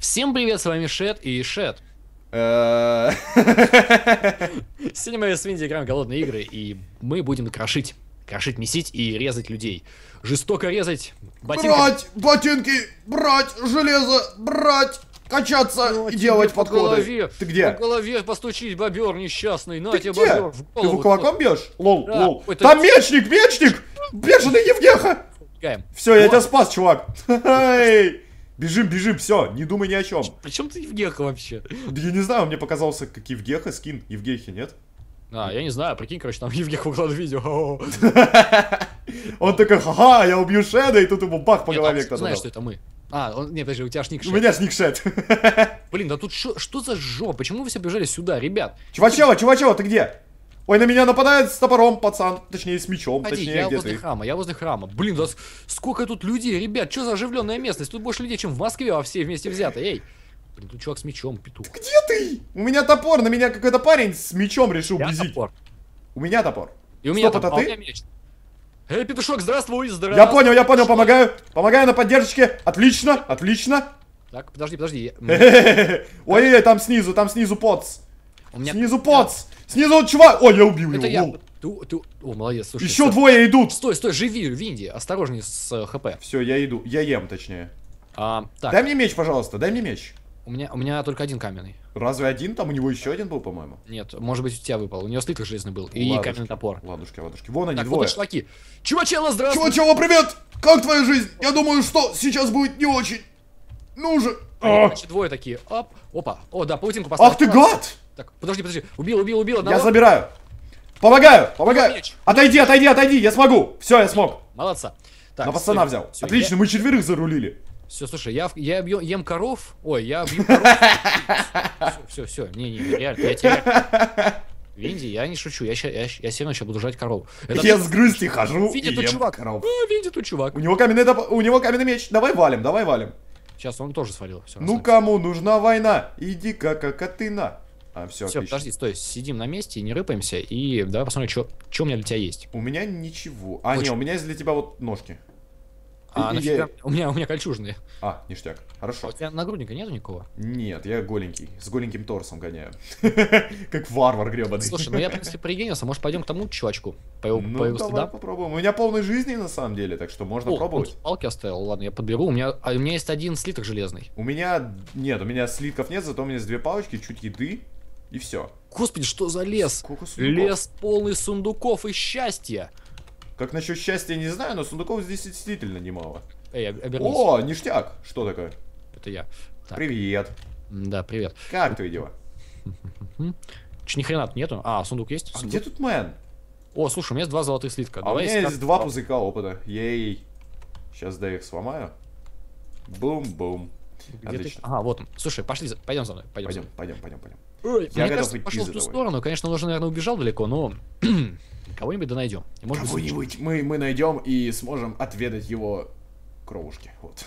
Всем привет, с вами Шет и Шет. Сегодня мы с Винди играем в голодные игры, и мы будем крошить. Крошить, месить и резать людей. Жестоко резать. Ботинки. Брать ботинки, брать железо, брать качаться ну, и делать подходы. голове, ты где? По голове постучить, бобер несчастный. На ты тебе где? бобер в голову. Ты кулаком бьешь? Лол, да, лол. Это... Там мечник, мечник! Бешеный Евгеха! Все, я тебя спас, чувак. Бежим, бежим, все, не думай ни о чем. Причем ты Евгеха вообще? Да я не знаю, мне показался, как Евгеха скин. Евгехи, нет? А, я не знаю, прикинь, короче, там Евгех выкладывает видео. Он такой, ха-ха, я убью Шеда, и тут ему бах по голове кто-то знаешь, что это мы. А, он, нет, подожди, у тебя ж ник У меня ж ник Блин, да тут что за жопа? Почему вы все бежали сюда, ребят? Чувачева, Чувачева, ты где? Ой, на меня нападает с топором, пацан. Точнее, с мечом. Ходи, точнее, я где возле ты? храма, я возле храма. Блин, да сколько тут людей, ребят, что за оживленная местность? Тут больше людей, чем в Москве, а все вместе взято, эй. Блин, тут чувак с мечом, петух. где ты? У меня топор, на меня какой-то парень с мечом решил близить. Топор. У меня топор. И у меня топор, а меч. Эй, петушок, здравствуй, здравствуй. Я понял, я понял, помогаю. Помогаю на поддержке. Отлично, отлично. Так, подожди, подожди. Ой-ой-ой, там снизу, там снизу поц. Снизу поц. Снизу он чувак! О, я убил Это его! Я... Ты, ты... О, молодец, слушай. Еще стой. двое идут! Стой, стой, живи, Винди, осторожнее с э, хп. Все, я иду, я ем, точнее. А, так. Дай мне меч, пожалуйста, дай мне меч. У меня, у меня только один каменный. Разве один? Там у него еще один был, по-моему. Нет, может быть, у тебя выпал. У него слиток железный был. И каменный топор. Ладушки, ладушки. Вон они, так, двое. Вот шлаки. Чувачела, здравствуй! Чувачела, привет! Как твоя жизнь? Я думаю, что сейчас будет не очень. Ну же! А, а. двое такие. Оп, опа. О, да, паутинку поставил. Ах ты гад! Так, подожди, подожди. Убил, убил, убил. Одного. Я забираю. Помогаю, помогаю. Отойди, отойди, отойди, я смогу. Все, я смог. Молодца. Так, На пацана все, взял. Все, Отлично, я... мы четверых зарулили. Все, слушай, я, я бью, ем коров. Ой, я бью коров. Все, все, все. Не, не, реально, я тебя... Винди, я не шучу, я, сейчас, я, я все сейчас буду жрать корову. Это я с грызли хожу Винди, тут чувак. коров. А, Винди, тут чувак. У него, каменный, у него каменный меч, давай валим, давай валим. Сейчас он тоже свалил. Все, ну кому нужна война? Иди-ка, как ты на. А, все, все отлично. подожди, стой, сидим на месте, не рыпаемся, и давай посмотрим, что, у меня для тебя есть. У меня ничего. А, Очень... не, у меня есть для тебя вот ножки. А, и, я... у, меня, у меня кольчужные. А, ништяк. Хорошо. А у тебя нагрудника нету никого? Нет, я голенький. С голеньким торсом гоняю. как варвар гребаный. Слушай, ну я, в принципе, пригенился. Может, пойдем к тому чувачку? По его, ну, по его давай попробуем. У меня полной жизни, на самом деле, так что можно О, пробовать. палки оставил. Ладно, я подберу. У меня, а, у меня есть один слиток железный. У меня... Нет, у меня слитков нет, зато у меня есть две палочки, чуть еды. И все. Господи, что за лес? Лес полный сундуков и счастья. Как насчет счастья, не знаю, но сундуков здесь действительно немало. Эй, обернись. О, ништяк! Что такое? Это я. Так. Привет. Да, привет. Как твои дела? Че, ни хрена нету? А, сундук есть? А где тут мэн? О, слушай, у меня есть два золотых слитка. А Давай у меня есть два пузыка опыта. Ей. Сейчас да их сломаю. Бум-бум. Отлично. Ты? Ага, вот он. Слушай, пошли, пойдем за мной. Пойдем, пойдем, пойдем, пойдем. пойдем я мне готов кажется, пошел в ту сторону. Конечно, он уже, наверное, убежал далеко, но кого-нибудь да найдем. Кого-нибудь мы, мы найдем и сможем отведать его кровушки. Вот.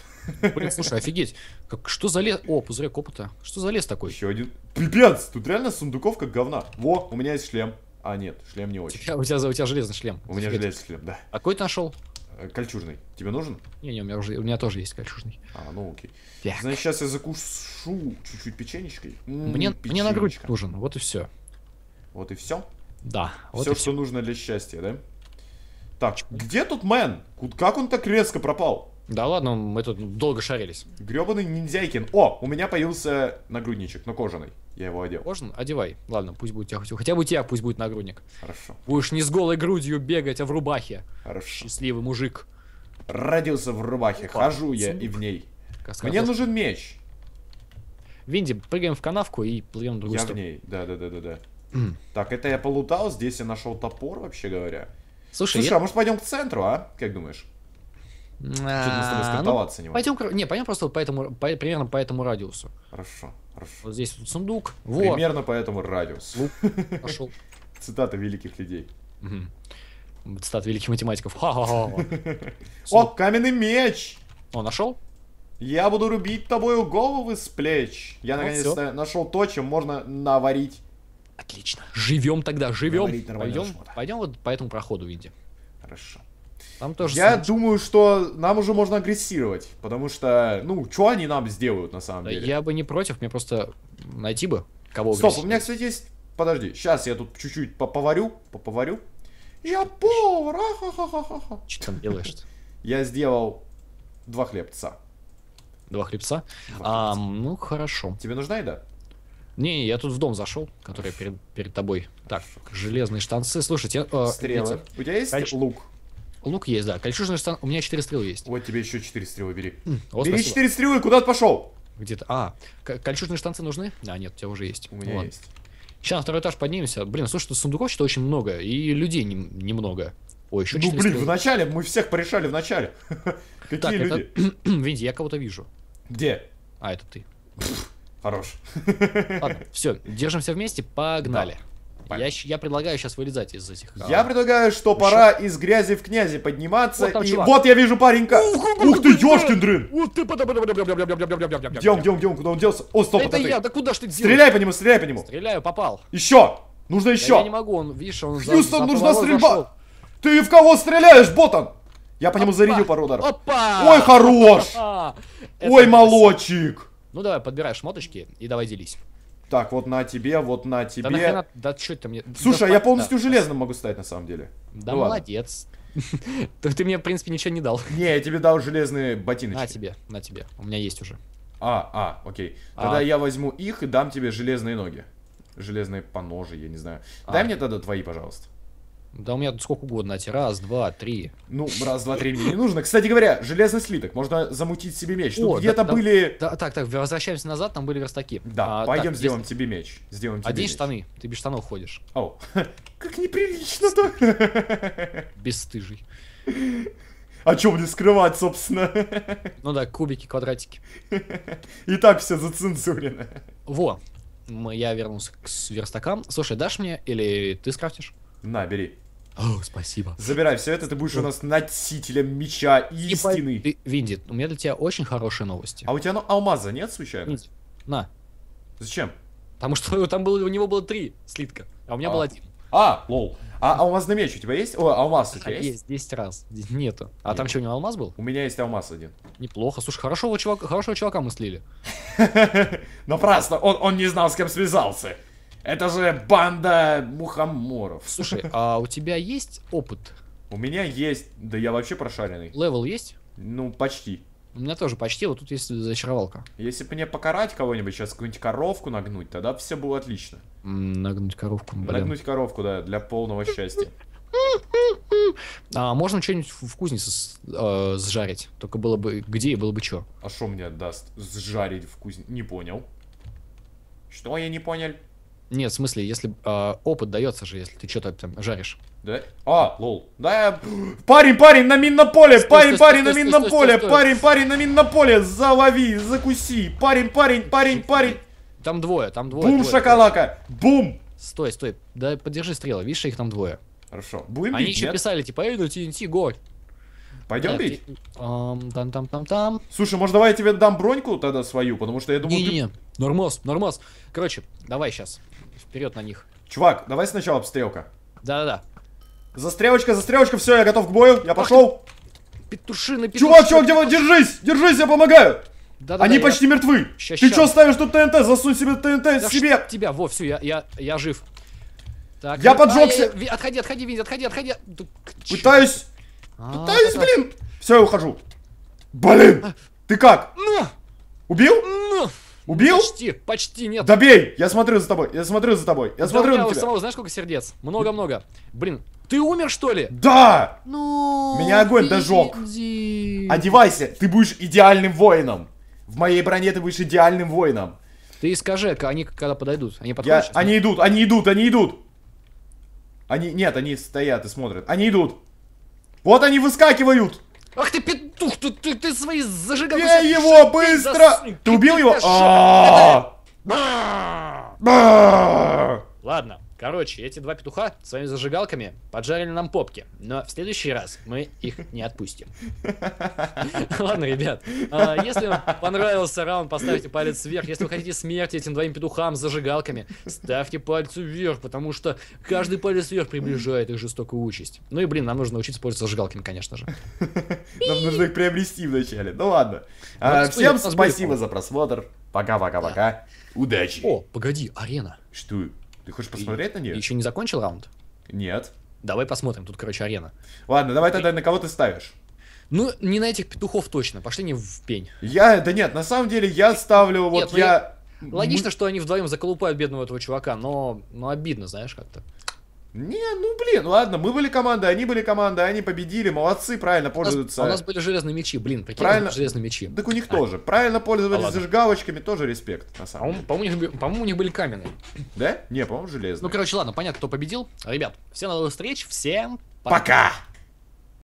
Блин, слушай, офигеть. Как, что за лес? О, пузырек опыта. Что за лес такой? Еще один. Пипец, тут реально сундуков как говна. Во, у меня есть шлем. А, нет, шлем не очень. У тебя, у тебя, у тебя железный шлем. У меня железный шлем, да. А какой ты нашел? Э, кольчужный. Тебе нужен? Не-не, у меня уже у меня тоже есть кольчужный. А, ну окей. Так. Значит, сейчас я закушу чуть-чуть печенечкой. М-м, мне, мне, на мне нужен, вот и все. Вот и все? Да. Вот все, и что нужно для счастья, да? Так, где тут мэн? Как он так резко пропал? Да ладно, мы тут долго шарились. Гребаный ниндзяйкин. О, у меня появился нагрудничек, но кожаный. Я его одел. Кожан? Одевай. Ладно, пусть будет у тебя Хотя бы у тебя пусть будет нагрудник. Хорошо. Будешь не с голой грудью бегать, а в рубахе. Хорошо. Счастливый мужик. Родился в рубахе. Опа. Хожу я Сундук. и в ней. Каскад. Мне нужен меч. Винди, прыгаем в канавку и плывем в другую я сторону. Я в ней, да-да-да-да-да. Mm. Так, это я полутал, здесь я нашел топор, вообще говоря. Слушай, Слушай я... а может пойдем к центру, а? Как думаешь? Что-то мы с тобой а, ну, не Пойдем, не, пойдем просто по этому, по, примерно по этому радиусу. Хорошо, хорошо. Вот здесь вот сундук. Вот. Примерно по этому радиусу. Пошел. Цитата великих людей. Угу. великих математиков. Ха-ха-ха. О, каменный меч! О, нашел? Я буду рубить тобою головы с плеч. Я ну, наконец-то нашел то, чем можно наварить. Отлично. Живем тогда, живем. Пойдем, пойдем вот по этому проходу, Винди. Хорошо. Там тоже Я снайпер. думаю, что нам уже можно агрессировать, потому что, ну, что они нам сделают на самом деле? Я бы не против, мне просто найти бы кого Стоп, у меня, кстати, есть... Подожди, сейчас я тут чуть-чуть поварю, поварю. Я повар, ха Что там делаешь-то? Я сделал два хлебца. Два хлебца? Два а, ну, хорошо. Тебе нужна еда? Не, я тут в дом зашел, который перед, перед тобой. Так, железные штанцы. Слушайте, э, э Стрелы. Видите? У тебя есть Конечно. лук? Лук есть, да. Кольчужный штан. У меня 4 стрелы есть. Вот тебе еще 4 стрелы бери. О, бери спасибо. 4 стрелы, куда ты пошел? Где-то. А, кольчужные штанцы нужны? А, нет, у тебя уже есть. У меня Ладно. есть. Сейчас на второй этаж поднимемся. Блин, слушай, что сундуков что очень много, и людей не, немного. Ой, еще Ну, блин, в начале мы всех порешали в начале. Какие так, люди? Это... Видите, я кого-то вижу. Где? А, это ты. Хорош. Ладно, все, держимся вместе, погнали. Да. Я, я предлагаю сейчас вылезать из этих... Я а... предлагаю, что ну, пора из грязи в князи подниматься. Вот, там, и... вот я вижу паренька. Ух ты, ёшкин дрын! Ух ты, Где он, где он, где он, куда он делся? О, стоп, Это я, да куда ж ты Стреляй по нему, стреляй по нему. Стреляю, попал. Еще! Нужно еще! Я не могу, он, видишь, он Хьюстон, нужна стрельба! Ты в кого стреляешь, ботан? Я по нему зарядил пару ударов. Опа! Ой, хорош! Ой, молочик! Ну давай, подбирай шмоточки и давай делись так, вот на тебе, вот на тебе. Да нахрена, да что это мне... Слушай, да, я полностью да. железным могу стать на самом деле. Да ну, молодец. Ты мне, в принципе, ничего не дал. Не, я тебе дал железные ботиночки. На тебе, на тебе. У меня есть уже. А, а, окей. Тогда а. я возьму их и дам тебе железные ноги. Железные поножи, я не знаю. А. Дай мне тогда твои, пожалуйста. Да у меня тут сколько угодно, эти раз, два, три. Ну, раз, два, три мне не нужно. Кстати говоря, железный слиток, можно замутить себе меч. Тут где-то были... Да, так, так, возвращаемся назад, там были верстаки. Да, а, пойдем сделаем тебе меч. Сделаем тебе Одень штаны, ты без штанов ходишь. О, как неприлично-то. Бесстыжий. А чем мне скрывать, собственно? Ну да, кубики, квадратики. И так все зацензурено. Во, я вернулся к верстакам. Слушай, дашь мне или ты скрафтишь? На, бери. О, спасибо. Забирай все это, ты будешь у нас носителем меча истины. Винди, у меня для тебя очень хорошие новости. А у тебя ну, алмаза нет, случайно? Нет. На. Зачем? Потому что там было, у него было три слитка, а у меня а. был один. А, лол. А алмазный меч у тебя есть? О, алмаз у а, тебя есть? Есть, 10 раз. Нету. А Нет. там что, у него алмаз был? У меня есть алмаз один. Неплохо. Слушай, хорошего чувака, хорошего чувака мы слили. Напрасно. Он, он не знал, с кем связался. Это же банда мухоморов. Слушай, а у тебя есть опыт? У меня есть, да я вообще прошаренный. Левел есть? Ну, почти. У меня тоже почти, вот тут есть зачаровалка. Если бы мне покарать кого-нибудь, сейчас какую-нибудь коровку нагнуть, тогда все было отлично. М, Нагнуть коровку. блин. Нагнуть коровку, да, для полного счастья. А можно что-нибудь в кузнице э, сжарить? Только было бы где и было бы что. А что мне даст сжарить в кузне? Не понял. Что я не понял? Нет, в смысле, если э, опыт дается же, если ты что-то там жаришь. Да? А, лол. Да, я... парень, парень на минном поле, стой, парень, стой, парень стой, на минном поле, парень, парень на минном поле, залови, закуси, парень, парень, парень, парень. Там двое, там двое. Бум, двое, шоколака, двое. бум. Стой, стой, да подержи стрелы, видишь, их там двое. Хорошо, будем Они бить, еще нет? писали, типа, эй, ну TNT, го. Пойдем да, бить? Там, там, там, там. Слушай, может давай я тебе дам броньку тогда свою, потому что я думаю... Не-не-не, ты... нормас, нормас. Короче, давай сейчас. Вперед на них. Чувак, давай сначала обстрелка. Да-да-да. Застрелочка, застрелочка, все, я готов к бою, я пошел. Петушины, петушины. Чувак, чувак, вы? держись, держись, я помогаю. Да, да, Они да, почти я... мертвы. Ща, Ты что ставишь тут ТНТ? Засунь себе ТНТ да себе. Тебя, во, все, я, я, я жив. Так, я ну, э, поджегся. А, я, отходи, отходи, винь, отходи, отходи. Пытаюсь. А, пытаюсь, да, блин. Все, я ухожу. Блин. А. Ты как? Ну. Убил? Убил? Ну, почти, почти нет. Да Я смотрю за тобой, я смотрю за тобой, я да смотрю у меня на тебя. самого знаешь, сколько сердец? Много-много. Блин, ты умер, что ли? Да! Ну... Меня огонь дожег. Одевайся, ты будешь идеальным воином. В моей броне ты будешь идеальным воином. Ты скажи, они когда подойдут. Они подходят я... Они идут, они идут, они идут. Они... Нет, они стоят и смотрят. Они идут. Вот они выскакивают. Ах ты петух, ты, ты, ты свои зажигалки... Я его быстро! Ты убил его? А! А! Ладно. Короче, эти два петуха своими зажигалками поджарили нам попки, но в следующий раз мы их не отпустим. Ладно, ребят, а, если вам понравился раунд, поставьте палец вверх. Если вы хотите смерти этим двоим петухам с зажигалками, ставьте пальцы вверх, потому что каждый палец вверх приближает их жестокую участь. Ну и, блин, нам нужно научиться пользоваться зажигалками, конечно же. Нам нужно их приобрести вначале. Ну ладно. А, ну, всем спасибо за просмотр. Пока-пока-пока. Удачи. О, погоди, арена. Что? Ты хочешь посмотреть и, на нее? Еще не закончил раунд? Нет. Давай посмотрим, тут, короче, арена. Ладно, давай тогда на кого ты ставишь? Ну, не на этих петухов точно, пошли не в пень. Я, да нет, на самом деле я ставлю, вот нет, ну, я... логично, что они вдвоем заколупают бедного этого чувака, но, но обидно, знаешь, как-то. Не, ну блин, ладно, мы были команда, они были команда, они победили, молодцы, правильно у нас, а У нас были железные мечи, блин, прикинь, правильно... железные мечи. Так у них а. тоже. Правильно пользовались а, зажигалочками, тоже респект, на самом По-моему, по, -моему, по -моему, у них были каменные. Да? Не, по-моему, железные. Ну, короче, ладно, понятно, кто победил. Ребят, всем до новых встреч, всем пока! пока!